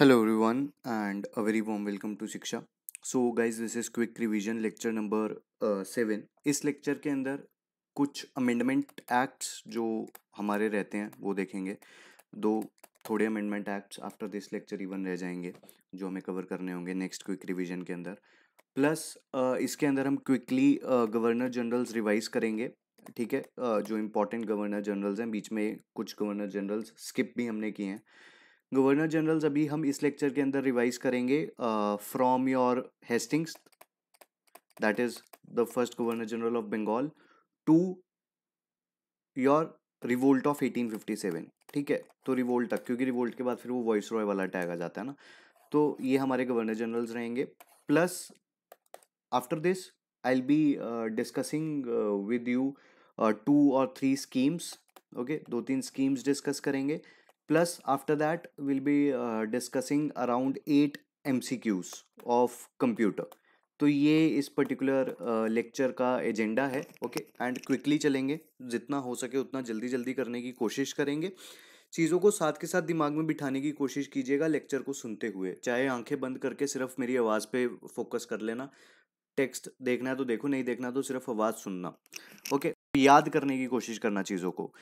Hello everyone and a very warm welcome to Shiksha so guys this is quick revision lecture number seven इस lecture के अंदर कुछ amendment acts जो हमारे रहते हैं वो देखेंगे दो थोड़े amendment acts after this lecture even रह जाएंगे जो हमें कवर करने होंगे नेक्स्ट क्विक रिविज़न के अंदर प्लस uh, इसके अंदर हम क्विकली गवर्नर जनरल्स रिवाइज करेंगे ठीक है uh, जो इम्पोर्टेंट गवर्नर जनरल्स हैं बीच में कुछ गवर्नर जनरल्स स्किप भी हमने किए हैं गवर्नर जनरल्स अभी हम इस लेक्चर के अंदर रिवाइज करेंगे from your Hastings that is the first governor general of Bengal to your revolt of 1857 ठीक है तो रिवोल्ट तक क्योंकि रिवोल्ट के बाद फिर वो वॉइस रॉय वाला टैग आ जाता है ना तो ये हमारे गवर्नर जनरल्स रहेंगे plus after this I be discussing with you two और थ्री स्कीम्स ओके दो तीन स्कीम्स डिस्कस करेंगे Plus, after that, we'll be uh, discussing around 8 MCQs of computer. तो ये इस पर्टिकुलर लेक्चर uh, का एजेंडा है ओके एंड क्विकली चलेंगे जितना हो सके उतना जल्दी जल्दी करने की कोशिश करेंगे चीज़ों को साथ के साथ दिमाग में बिठाने की कोशिश कीजिएगा लेक्चर को सुनते हुए चाहे आंखें बंद करके सिर्फ मेरी आवाज़ पे फोकस कर लेना टेक्स्ट देखना है तो देखो नहीं देखना तो सिर्फ आवाज़ सुनना ओके याद करने की कोशिश करना चीज़ों को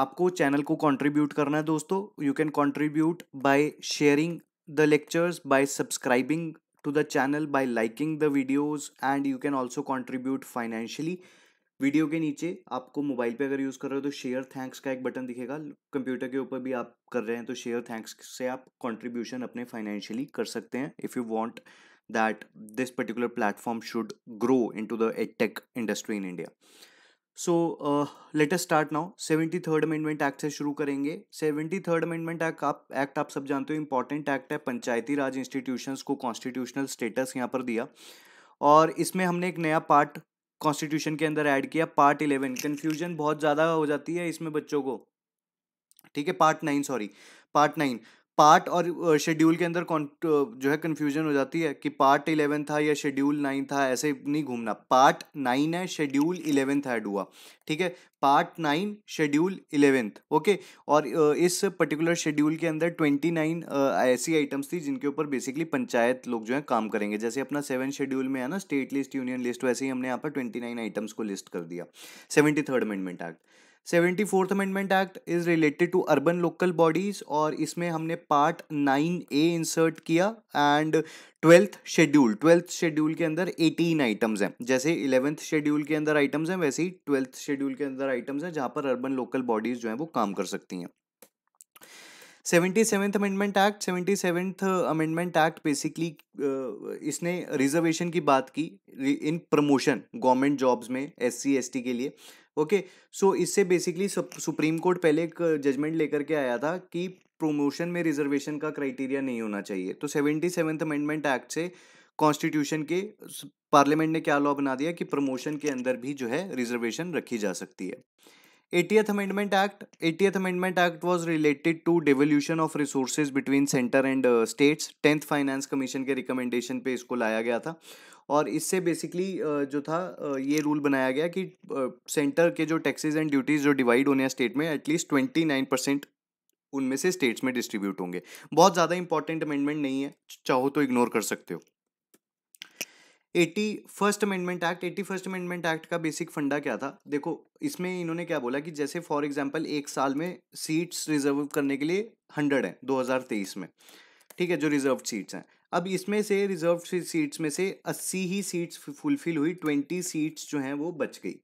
आपको चैनल को कंट्रीब्यूट करना है दोस्तों you can contribute by sharing the lectures by subscribing to the channel by liking the videos and you can also contribute financially video के नीचे आपको मोबाइल पे अगर यूज़ कर रहे हो तो शेयर थैंक्स का एक बटन दिखेगा कंप्यूटर के ऊपर भी आप कर रहे हैं तो शेयर थैंक्स से आप कॉन्ट्रीब्यूशन अपने फाइनेंशियली कर सकते हैं if you want that this particular platform should grow into the edtech industry in India so let us start now seventy third amendment act से शुरू करेंगे सेवेंटी थर्ड अमेंडमेंट एक्ट आप act आप सब जानते हो इंपॉर्टेंट एक्ट है Panchayati Raj institutions को कॉन्स्टिट्यूशनल स्टेटस यहाँ पर दिया और इसमें हमने एक नया पार्ट कॉन्स्टिट्यूशन के अंदर ऐड किया पार्ट इलेवन कन्फ्यूजन बहुत ज़्यादा हो जाती है इसमें बच्चों को ठीक है part nine sorry part nine part और शेड्यूल के अंदर जो है कन्फ्यूजन हो जाती है कि पार्ट इलेवन था या शेड्यूल नाइन था ऐसे नहीं घूमना पार्ट नाइन है शेड्यूल इलेवेंथ ऐड हुआ ठीक है part nine schedule eleventh okay और इस पर्टिकुलर शेड्यूल के अंदर ट्वेंटी नाइन ऐसी आइटम्स थी जिनके ऊपर बेसिकली पंचायत लोग जो है काम करेंगे जैसे अपना सेवन शेड्यूल में है ना स्टेट लिस्ट यूनियन लिस्ट वैसे ही हमने यहाँ पर ट्वेंटी नाइन आइटम्स को लिस्ट कर दिया seventy third amendment act seventy fourth amendment act is related to urban local bodies और इसमें हमने पार्ट नाइन ए इंसर्ट किया and twelfth schedule twelfth schedule के अंदर एटीन आइटम्स हैं जैसे इलेवेंथ शेड्यूल के अंदर आइटम्स हैं वैसे ही ट्वेल्थ शेड्यूल के अंदर आइटम्स हैं जहाँ पर अर्बन लोकल बॉडीज़ जो हैं वो काम कर सकती हैं seventy seventh amendment act seventy seventh amendment act basically इसने रिजर्वेशन की बात की इन प्रमोशन गवर्नमेंट जॉब्स में एस सी एस टी के लिए ओके सो so इससे बेसिकली सुप्रीम कोर्ट पहले एक जजमेंट लेकर के आया था कि प्रोमोशन में रिजर्वेशन का क्राइटेरिया नहीं होना चाहिए तो सेवेंटी सेवेंथ अमेंडमेंट एक्ट से कॉन्स्टिट्यूशन के पार्लियामेंट ने क्या लॉ बना दिया कि प्रमोशन के अंदर भी जो है रिजर्वेशन रखी जा सकती है 80th amendment act 80th amendment act was related to devolution of resources between center and uh, states 10th finance commission के recommendation पे इसको लाया गया था और इससे बेसिकली uh, जो था uh, ये रूल बनाया गया कि सेंटर uh, के जो टैक्सेस एंड ड्यूटीज़ जो डिवाइड होने हैं स्टेट में एटलीस्ट ट्वेंटी नाइन परसेंट उनमें से स्टेट्स में डिस्ट्रीब्यूट होंगे बहुत ज़्यादा इंपॉर्टेंट अमेंडमेंट नहीं है चाहो तो इग्नोर कर सकते हो eighty first amendment act eighty first amendment act का बेसिक फंडा क्या था देखो इसमें इन्होंने क्या बोला कि जैसे फॉर एग्जाम्पल एक साल में सीट्स रिजर्व करने के लिए हंड्रेड है तेईस में ठीक है जो रिजर्व सीट्स हैं अब इसमें से रिजर्व सीट्स में से अस्सी ही सीट्स फुलफिल हुई ट्वेंटी सीट्स जो हैं वो बच गई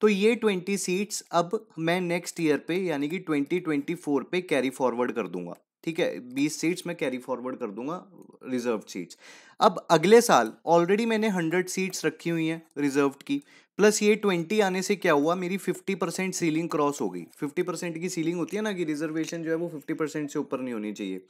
तो ये ट्वेंटी सीट्स अब मैं नेक्स्ट ईयर पे यानी कि ट्वेंटी ट्वेंटी फोर पे कैरी फॉरवर्ड कर दूंगा ठीक है बीस सीट्स मैं कैरी फॉरवर्ड कर दूंगा रिजर्व सीट्स अब अगले साल ऑलरेडी मैंने हंड्रेड सीट्स रखी हुई हैं रिजर्व की प्लस ये ट्वेंटी आने से क्या हुआ मेरी फिफ्टी परसेंट सीलिंग क्रॉस हो गई फिफ्टी परसेंट की सीलिंग होती है ना कि रिजर्वेशन जो है वो फिफ्टी परसेंट से ऊपर नहीं होनी चाहिए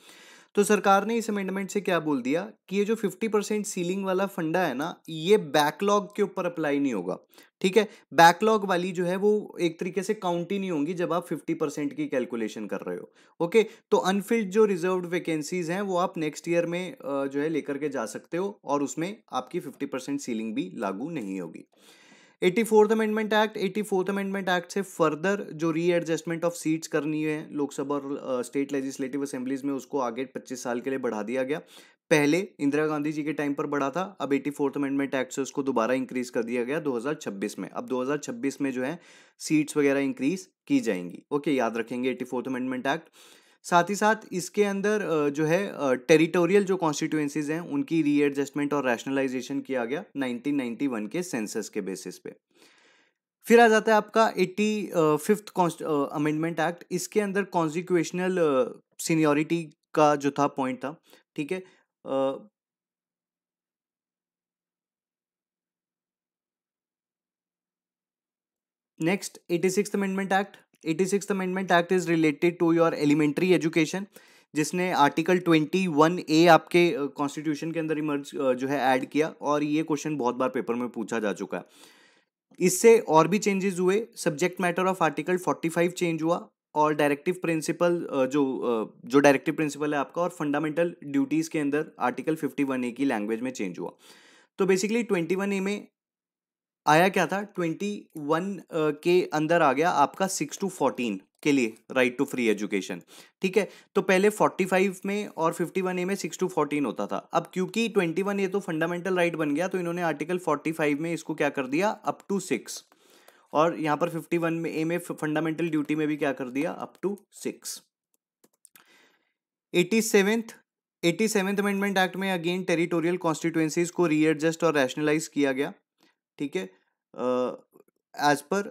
तो सरकार ने इस अमेंडमेंट से क्या बोल दिया कि ये जो 50 परसेंट सीलिंग वाला फंडा है ना ये बैकलॉग के ऊपर अप्लाई नहीं होगा ठीक है बैकलॉग वाली जो है वो एक तरीके से काउंट ही नहीं होंगी जब आप 50 परसेंट की कैलकुलेशन कर रहे हो ओके तो अनफिल्ड जो रिजर्व वैकेंसीज हैं वो आप नेक्स्ट ईयर में जो है लेकर के जा सकते हो और उसमें आपकी फिफ्टी परसेंट सीलिंग भी लागू नहीं होगी eighty fourth amendment act eighty fourth amendment act से फर्दर जो री एडजस्टमेंट ऑफ सीट्स करनी है लोकसभा और स्टेट लेजिस्लेटिव असेंबलीज में उसको आगे पच्चीस साल के लिए बढ़ा दिया गया पहले इंदिरा गांधी जी के टाइम पर बढ़ा था अब एटी फोर्थ अमेंडमेंट एक्ट से उसको दोबारा इंक्रीज कर दिया गया 2026 में अब 2026 में जो है सीट्स वगैरह इंक्रीज की जाएंगी ओके याद रखेंगे एटी फोर्थ अमेंडमेंट एक्ट साथ ही साथ इसके अंदर जो है टेरिटोरियल जो कॉन्स्टिट्यूएंसीज हैं उनकी रीएडजस्टमेंट और रैशनलाइजेशन किया गया 1991 के सेंसस के बेसिस पे फिर आ जाता है आपका एट्टी फिफ्थ अमेंडमेंट एक्ट इसके अंदर कॉन्स्टिट्यूशनल सीनियोरिटी का जो था पॉइंट था ठीक है next eighty six amendment act eighty six amendment act is related to your elementary education जिसने आर्टिकल ट्वेंटी वन ए आपके कॉन्स्टिट्यूशन के अंदर इमर्ज जो है ऐड किया और ये क्वेश्चन बहुत बार पेपर में पूछा जा चुका है इससे और भी चेंजेस हुए subject matter of article forty five change हुआ और डायरेक्टिव प्रिंसिपल जो जो डायरेक्टिव प्रिंसिपल है आपका और फंडामेंटल ड्यूटीज़ के अंदर आर्टिकल फिफ्टी वन ए की लैंग्वेज में चेंज हुआ तो बेसिकली ट्वेंटी वन ए में आया क्या था ट्वेंटी वन के अंदर आ गया आपका सिक्स टू फोर्टीन के लिए राइट टू फ्री एजुकेशन ठीक है तो पहले फोर्टी फाइव में और फिफ्टी वन ए में सिक्स टू फोर्टीन होता था अब क्योंकि ट्वेंटी वन ए तो फंडामेंटल राइट बन गया तो इन्होंने आर्टिकल फोर्टी फाइव में इसको क्या कर दिया अप टू सिक्स और यहाँ पर फिफ्टी वन में ए में फंडामेंटल ड्यूटी में भी क्या कर दिया up to six eighty seventh eighty seventh amendment act में अगेन टेरिटोरियल कॉन्स्टिट्यूएंसीज को रीएडजस्ट और रैशनलाइज किया गया ठीक है एज पर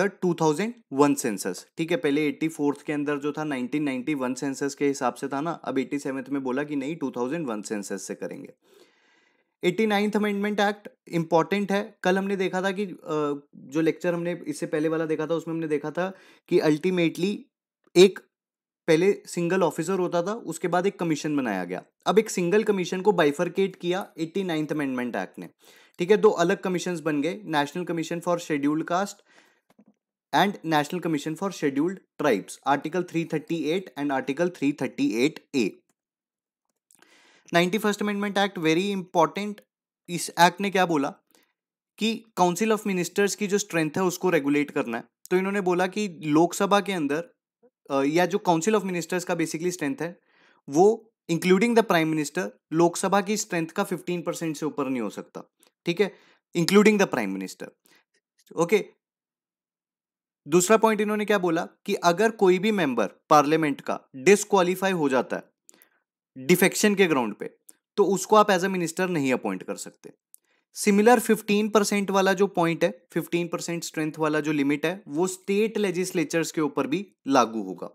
द 2001 सेंसस ठीक है पहले एट्टी फोर्थ के अंदर जो था 1991 सेंसस के हिसाब से था ना अब एट्टी सेवेंथ में बोला कि नहीं 2001 सेंसस से करेंगे eighty ninth amendment act important है कल हमने देखा था कि जो लेक्चर हमने इससे पहले वाला देखा था उसमें हमने देखा था कि अल्टीमेटली एक पहले सिंगल ऑफिसर होता था उसके बाद एक कमीशन बनाया गया अब एक सिंगल कमीशन को बाइफरकेट किया एट्टी नाइन्थ अमेंडमेंट एक्ट ने ठीक है दो अलग कमीशन बन गए national commission for scheduled caste and national commission for scheduled tribes article 338 and article 338 A ninety first amendment act very important इस एक्ट ने क्या बोला कि काउंसिल ऑफ मिनिस्टर्स की जो स्ट्रेंथ है उसको रेगुलेट करना है तो इन्होंने बोला कि लोकसभा के अंदर या जो काउंसिल ऑफ मिनिस्टर्स का बेसिकली स्ट्रेंथ है वो including the prime minister Lok Sabha की स्ट्रेंथ का फिफ्टीन परसेंट से ऊपर नहीं हो सकता ठीक है including the prime minister okay दूसरा पॉइंट इन्होंने क्या बोला कि अगर कोई भी मेंबर पार्लियामेंट का डिसक्वालीफाई हो जाता है डिफेक्शन के ग्राउंड पे तो उसको आप एज अ मिनिस्टर नहीं अपॉइंट कर सकते सिमिलर 15 परसेंट वाला जो पॉइंट है 15 परसेंट स्ट्रेंथ वाला जो लिमिट है वो स्टेट लेजिस्लेचर्स के ऊपर भी लागू होगा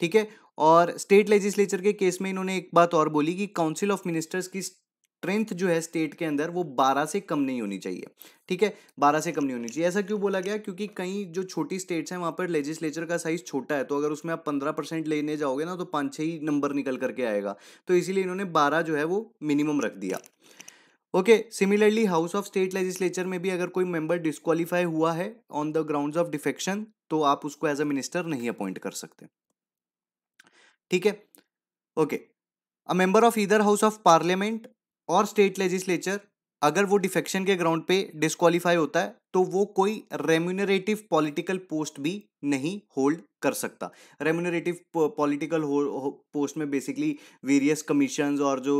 ठीक है और स्टेट लेजिस्लेचर के केस में इन्होंने एक बात और बोली कि काउंसिल ऑफ मिनिस्टर्स की स्ट्रेंथ जो है स्टेट के अंदर वो बारह से कम नहीं होनी चाहिए ठीक है बारह से कम नहीं होनी चाहिए ऐसा क्यों बोला गया क्योंकि कई जो छोटी स्टेट्स हैं वहाँ पर लेजिस्लेचर का साइज छोटा है तो अगर उसमें आप पंद्रह परसेंट लेने जाओगे ना तो पाँच छः ही नंबर निकल करके आएगा तो इसीलिए इन्होंने बारह जो है वो मिनिमम रख दिया okay similarly house of state legislature में भी अगर कोई मेंबर डिस्कालीफाई हुआ है on the ground of defection तो आप उसको एज अ मिनिस्टर नहीं अपॉइंट कर सकते ठीक है ओके अ मेंबर ऑफ इधर हाउस ऑफ पार्लियामेंट और स्टेट लेजिस्लेचर अगर वो डिफेक्शन के ग्राउंड पे डिस्कालीफाई होता है तो वो कोई रेम्यूनरेटिव पॉलिटिकल पोस्ट भी नहीं होल्ड कर सकता रेम्यूनरेटिव पॉलिटिकल हो पोस्ट में बेसिकली वेरियस कमीशन और जो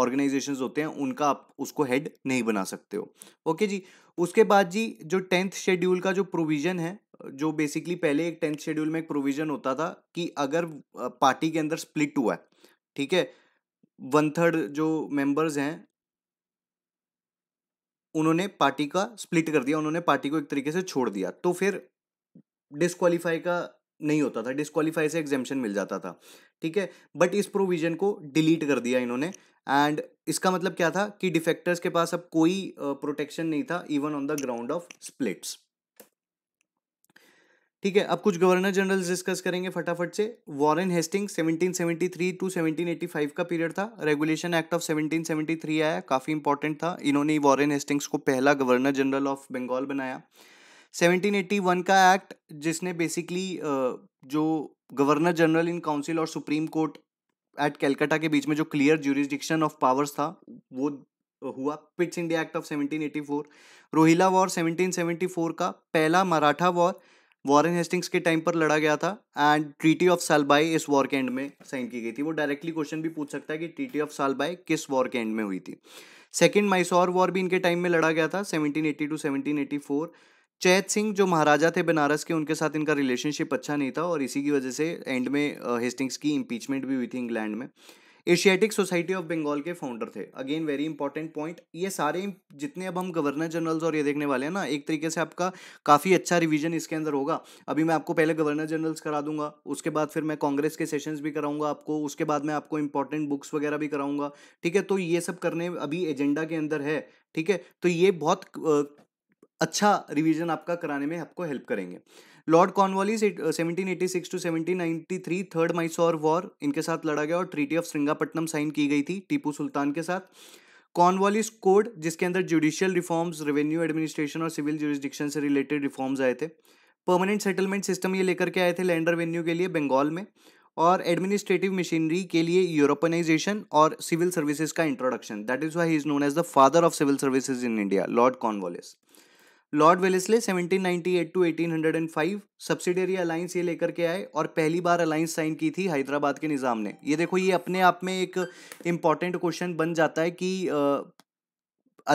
ऑर्गेनाइजेशंस होते हैं उनका आप उसको हेड नहीं बना सकते हो ओके जी उसके बाद जी जो टेंथ शेड्यूल का जो प्रोविज़न है जो बेसिकली पहले एक टेंथ शेड्यूल में एक प्रोविज़न होता था कि अगर पार्टी के अंदर स्प्लिट हुआ है ठीक है वन थर्ड जो मेंबर्स हैं उन्होंने पार्टी का स्प्लिट कर दिया उन्होंने पार्टी को एक तरीके से छोड़ दिया तो फिर डिसक्वालीफाई का नहीं होता था डिसक्वालीफाई से एग्जेम्पन मिल जाता था ठीक है बट इस प्रोविज़न को डिलीट कर दिया इन्होंने एंड इसका मतलब क्या था कि डिफेक्टर्स के पास अब कोई प्रोटेक्शन नहीं था even on the ground of splits ठीक है अब कुछ गवर्नर जनरल डिस्कस करेंगे फटाफट से वॉरेन हेस्टिंग 1773 टू 1785 का पीरियड था रेगुलेशन एक्ट ऑफ 1773 आया काफ़ी इंपॉर्टेंट था इन्होंने वॉरेन हेस्टिंग्स को पहला गवर्नर जनरल ऑफ बंगाल बनाया 1781 का एक्ट जिसने बेसिकली जो गवर्नर जनरल इन काउंसिल और सुप्रीम कोर्ट एट कैलकाटा के बीच में जो क्लियर ज्यूरिस्डिक्शन ऑफ पावर्स था वो हुआ Pitt's India act of 1784 Rohilla war 1774 का पहला मराठा वॉर वॉरन हेस्टिंग्स के टाइम पर लड़ा गया था एंड ट्रीटी ऑफ सालबाई इस वॉर के एंड में साइन की गई थी वो डायरेक्टली क्वेश्चन भी पूछ सकता है कि ट्रीटी ऑफ सालबाई किस वॉर के एंड में हुई थी सेकेंड माइसौर वॉर भी इनके टाइम में लड़ा गया था सेवनटीन एटी टू फोर चैत सिंह जो महाराजा थे बनारस के उनके साथ इनका रिलेशनशिप अच्छा नहीं था और इसी की वजह से एंड में हेस्टिंग्स की इम्पीचमेंट भी हुई थी इंग्लैंड में एशियाटिक सोसाइटी ऑफ बंगाल के फाउंडर थे अगेन वेरी इंपॉर्टेंट पॉइंट ये सारे जितने अब हम गवर्नर जनरल्स और ये देखने वाले हैं ना एक तरीके से आपका काफ़ी अच्छा रिविजन इसके अंदर होगा अभी मैं आपको पहले गवर्नर जनरल्स करा दूंगा उसके बाद फिर मैं कांग्रेस के सेशंस भी कराऊंगा आपको उसके बाद मैं आपको इंपॉर्टेंट बुक्स वगैरह भी कराऊंगा ठीक है तो ये सब करने अभी एजेंडा के अंदर है ठीक है तो ये बहुत अच्छा रिवीजन आपका कराने में आपको हेल्प करेंगे Lord Cornwallis six to seventeen three third Mysore war इनके साथ लड़ा गया और ट्रीटी ऑफ श्रृंगापट्टनम साइन की गई थी टीपू सुल्तान के साथ कॉर्नवालिस कोड जिसके अंदर जुडिशियल रिफॉर्म्स रेवेन्यू एडमिनिस्ट्रेशन और सिविल जुरिस्डिक्शन से रिलेटेड रिफॉर्म्स आए थे परमानेंट सेटलमेंट सिस्टम ये लेकर के आए थे लैंड रेवेन्यू के लिए बंगाल में और एडमिनिस्ट्रेटिव मशीनरी के लिए यूरोपनाइजेशन और सिविल सर्विसेज का introduction that is why is known as the father of civil services in India Lord Cornwallis Lord Wellesley 1798 to 1805 subsidiary alliance ये लेकर के आए और पहली बार अलायंस साइन की थी हैदराबाद के निज़ाम ने ये देखो ये अपने आप में एक इम्पॉर्टेंट क्वेश्चन बन जाता है कि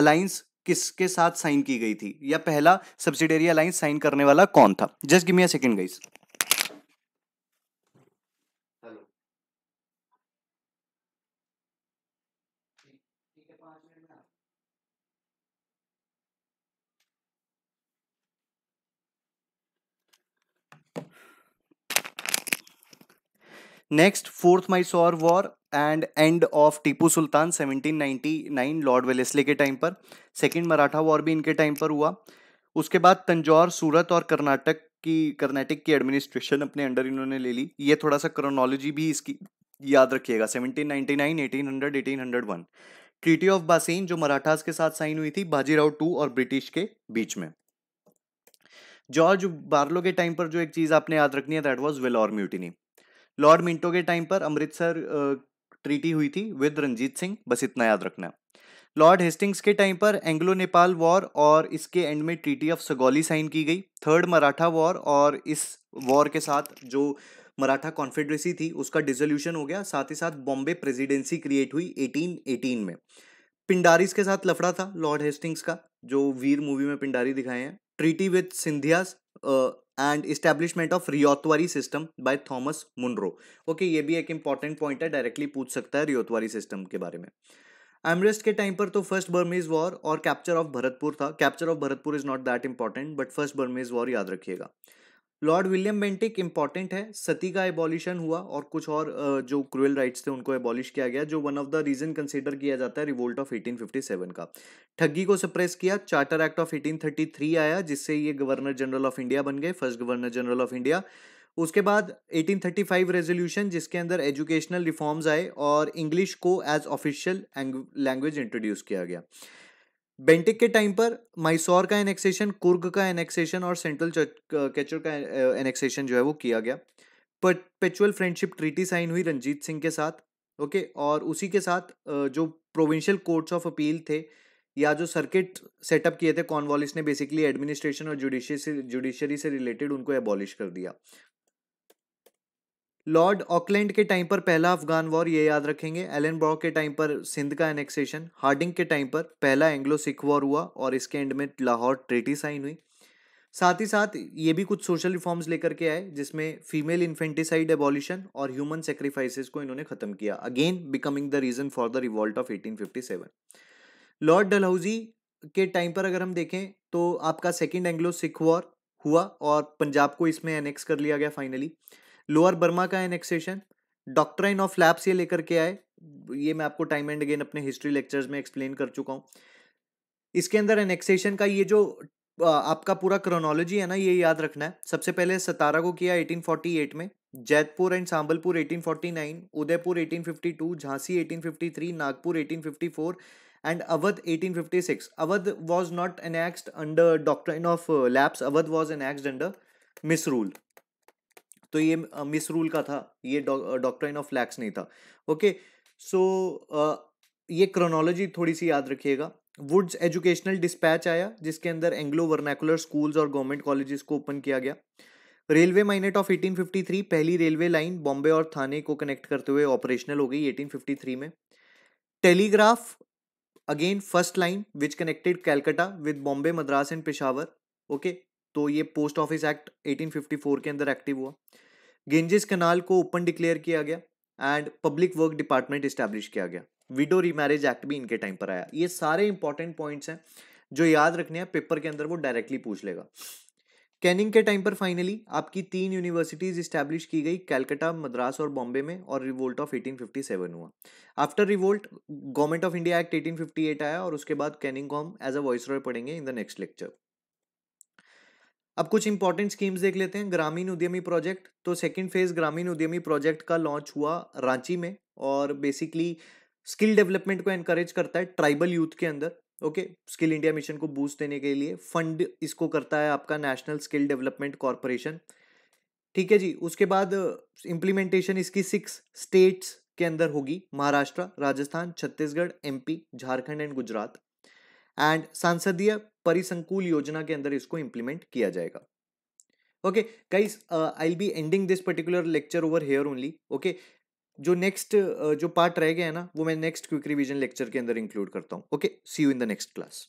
अलायंस किसके साथ साइन की गई थी या पहला सब्सिडियरी अलायंस साइन करने वाला कौन था just give me a second guys next fourth Mysore war and end of Tipu Sultan 1799 Lord Wellesley के टाइम पर सेकेंड मराठा वॉर भी इनके टाइम पर हुआ उसके बाद तंजौर सूरत और कर्नाटक की कर्नाटक की एडमिनिस्ट्रेशन अपने अंडर इन्होंने ले ली ये थोड़ा सा क्रोनोलॉजी भी इसकी याद रखिएगा 1799, 1800, 1801 ट्रीटी ऑफ बासेन जो मराठास के साथ साइन हुई थी बाजीराव टू और ब्रिटिश के बीच में जॉर्ज बार्लो के टाइम पर जो एक चीज़ आपने याद रखनी है that was Vellore mutiny Lord Minto के टाइम पर अमृतसर ट्रीटी हुई थी विद रंजीत सिंह बस इतना याद रखना लॉर्ड हेस्टिंग्स के टाइम पर एंग्लो नेपाल वॉर और इसके एंड में ट्रीटी ऑफ सगौली साइन की गई थर्ड मराठा वॉर और इस वॉर के साथ जो मराठा कॉन्फेडरेसी थी उसका डिसोल्यूशन हो गया साथ ही साथ बॉम्बे प्रेसिडेंसी क्रिएट हुई 1818 में पिंडारीज के साथ लफड़ा था लॉर्ड हेस्टिंग्स का जो वीर मूवी में पिंडारी दिखाए हैं treaty with Scindia and establishment of ryotwari system by Thomas Munro okay ये भी एक इंपॉर्टेंट पॉइंट है डायरेक्टली पूछ सकता है रियोतवारी सिस्टम के बारे में एमरेस्ट के टाइम पर तो फर्स्ट बर्मीज वॉर और कैप्चर ऑफ भरतपुर था capture of Bharatpur is not that important but first Burmese war याद रखिएगा लॉर्ड विलियम बेंटिक इंपॉर्टेंट है सती का एबॉलिशन हुआ और कुछ और जो क्रूअल राइट्स थे उनको एबॉलिश किया गया जो one of the reason consider किया जाता है रिवोल्ट ऑफ 1857 का ठगी को सप्रेस किया चार्टर एक्ट ऑफ 1833 आया जिससे ये गवर्नर जनरल ऑफ इंडिया बन गए first governor general of India उसके बाद 1835 रेजोल्यूशन जिसके अंदर एजुकेशनल रिफॉर्म्स आए और इंग्लिश को एज ऑफिशियल लैंग्वेज इंट्रोड्यूस किया गया बेंटिक के टाइम पर मैसौर का एनेक्सेशन कुर्ग का एनेक्सेशन और सेंट्रल कैचर uh, का एनेक्सेशन uh, जो है वो किया गया पेचुअल फ्रेंडशिप ट्रीटी साइन हुई रंजीत सिंह के साथ ओके और उसी के साथ uh, जो प्रोविंशियल कोर्ट्स ऑफ अपील थे या जो सर्किट सेटअप किए थे कॉन्वॉलिस ने बेसिकली एडमिनिस्ट्रेशन और जुडिशरी से जुडिशरी से रिलेटेड उनको एबॉलिश कर दिया लॉर्ड ऑकलैंड के टाइम पर पहला अफगान वॉर ये याद रखेंगे एलन ब्रॉ के टाइम पर सिंध का एनेक्सेशन हार्डिंग के टाइम पर पहला एंग्लो सिख वॉर हुआ और इसके एंड में लाहौर ट्रेटी साइन हुई साथ ही साथ ये भी कुछ सोशल रिफॉर्म्स लेकर के आए जिसमें फीमेल इन्फेंटिसाइड एबॉलिशन और ह्यूमन सेक्रीफाइसेस को इन्होंने खत्म किया again becoming the reason for the revolt of 1857 Lord Dalhousie के टाइम पर अगर हम देखें तो आपका सेकेंड एंग्लो सिख वॉर हुआ और पंजाब को इसमें एनेक्स कर लिया गया फाइनली लोअर बर्मा का एनेक्सेशन डॉक्ट्राइन ऑफ लैब्स ये लेकर के आए ये मैं आपको टाइम एंड अगेन अपने हिस्ट्री लेक्चर्स में एक्सप्लेन कर चुका हूँ इसके अंदर एनेक्सेशन का ये जो आपका पूरा क्रोनोलॉजी है ना ये याद रखना है सबसे पहले सतारा को किया 1848 में Jaitpur and Sambalpur 1849 Udaipur 1852 Jhansi 1853 Nagpur 1854 and Awadh 1856. Awadh was not annexed under doctrine of lapse Awadh was annexed under misrule तो ये मिस रूल का था ये डॉक्ट्राइन ऑफ फ्लैक्स नहीं था ओके सो ये क्रोनोलॉजी थोड़ी सी याद रखिएगा वुड्स एजुकेशनल डिस्पैच आया जिसके अंदर एंग्लो वर्नैकुलर स्कूल्स और गवर्नमेंट कॉलेजेस को ओपन किया गया रेलवे माइनेट ऑफ 1853 पहली रेलवे लाइन बॉम्बे और थाने को कनेक्ट करते हुए ऑपरेशनल हो गई 1853 में telegraph again first line which connected Calcutta with Bombay Madras and Peshawar okay तो ये पोस्ट ऑफिस एक्ट 1854 के अंदर एक्टिव हुआ गेंजिस कनाल को ओपन डिक्लेयर किया गया and public work department establish किया गया विडो रीमैरिज एक्ट भी इनके टाइम पर आया ये सारे इंपॉर्टेंट पॉइंट्स हैं जो याद रखने हैं पेपर के अंदर वो डायरेक्टली पूछ लेगा कैनिंग के टाइम पर फाइनली आपकी तीन यूनिवर्सिटीज इस्टेब्लिश की गई कैलकाटा मद्रास और बॉम्बे में और रिवोल्ट ऑफ 1857 हुआ after revolt government of India act 1858 आया और उसके बाद कैनिंग को हम एज अ वॉइस रॉय पढ़ेंगे इन द नेक्स्ट लेक्चर अब कुछ इंपॉर्टेंट स्कीम्स देख लेते हैं ग्रामीण उद्यमी प्रोजेक्ट तो सेकंड फेज ग्रामीण उद्यमी प्रोजेक्ट का लॉन्च हुआ रांची में और बेसिकली स्किल डेवलपमेंट को एनकरेज करता है ट्राइबल यूथ के अंदर ओके स्किल इंडिया मिशन को बूस्ट देने के लिए फंड इसको करता है आपका नेशनल स्किल डेवलपमेंट कॉरपोरेशन ठीक है जी उसके बाद इम्प्लीमेंटेशन uh, इसकी सिक्स स्टेट्स के अंदर होगी Maharashtra Rajasthan Chhattisgarh MP Jharkhand and Gujarat and संसदीय परिसंकुल योजना के अंदर इसको इंप्लीमेंट किया जाएगा okay guys I be ending this particular lecture over here only okay जो नेक्स्ट uh, जो पार्ट रह गया है ना वो मैं नेक्स्ट क्विक रिवीजन लेक्चर के अंदर इंक्लूड करता हूँ okay see you in the next class